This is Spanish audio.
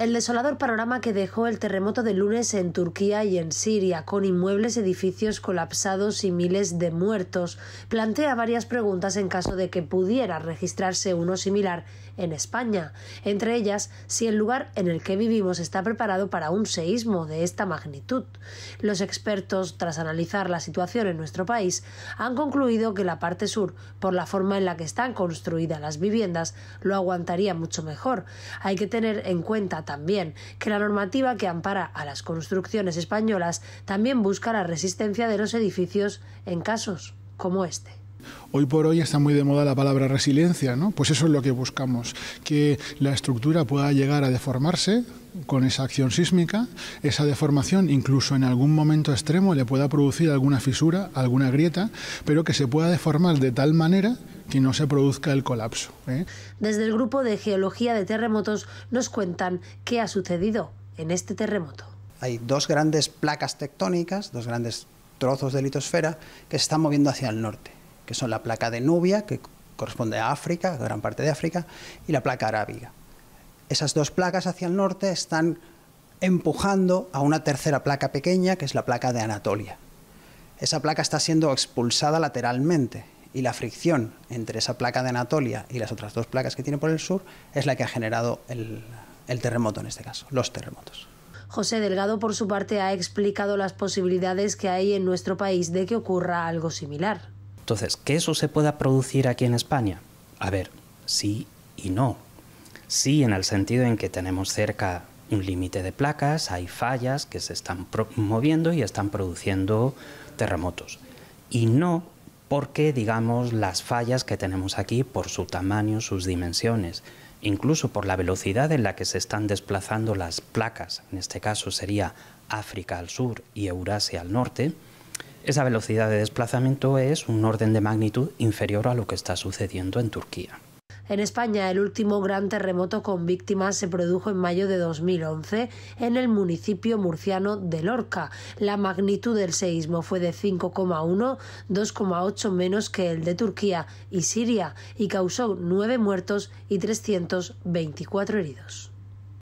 El desolador panorama que dejó el terremoto del lunes en Turquía y en Siria, con inmuebles, edificios colapsados y miles de muertos, plantea varias preguntas en caso de que pudiera registrarse uno similar en España, entre ellas si el lugar en el que vivimos está preparado para un seísmo de esta magnitud. Los expertos, tras analizar la situación en nuestro país, han concluido que la parte sur, por la forma en la que están construidas las viviendas, lo aguantaría mucho mejor. Hay que tener en cuenta también que la normativa que ampara a las construcciones españolas también busca la resistencia de los edificios en casos como este. Hoy por hoy está muy de moda la palabra resiliencia, ¿no? Pues eso es lo que buscamos, que la estructura pueda llegar a deformarse con esa acción sísmica, esa deformación incluso en algún momento extremo le pueda producir alguna fisura, alguna grieta, pero que se pueda deformar de tal manera que no se produzca el colapso. ¿eh? Desde el grupo de geología de terremotos nos cuentan qué ha sucedido en este terremoto. Hay dos grandes placas tectónicas, dos grandes trozos de litosfera que se están moviendo hacia el norte que son la placa de Nubia, que corresponde a África, gran parte de África, y la placa arábiga. Esas dos placas hacia el norte están empujando a una tercera placa pequeña, que es la placa de Anatolia. Esa placa está siendo expulsada lateralmente y la fricción entre esa placa de Anatolia y las otras dos placas que tiene por el sur es la que ha generado el, el terremoto en este caso, los terremotos. José Delgado, por su parte, ha explicado las posibilidades que hay en nuestro país de que ocurra algo similar. Entonces, ¿que eso se pueda producir aquí en España? A ver, sí y no. Sí en el sentido en que tenemos cerca un límite de placas, hay fallas que se están moviendo y están produciendo terremotos. Y no porque, digamos, las fallas que tenemos aquí, por su tamaño, sus dimensiones, incluso por la velocidad en la que se están desplazando las placas, en este caso sería África al sur y Eurasia al norte, esa velocidad de desplazamiento es un orden de magnitud inferior a lo que está sucediendo en Turquía. En España, el último gran terremoto con víctimas se produjo en mayo de 2011 en el municipio murciano de Lorca. La magnitud del seísmo fue de 5,1, 2,8 menos que el de Turquía y Siria, y causó nueve muertos y 324 heridos.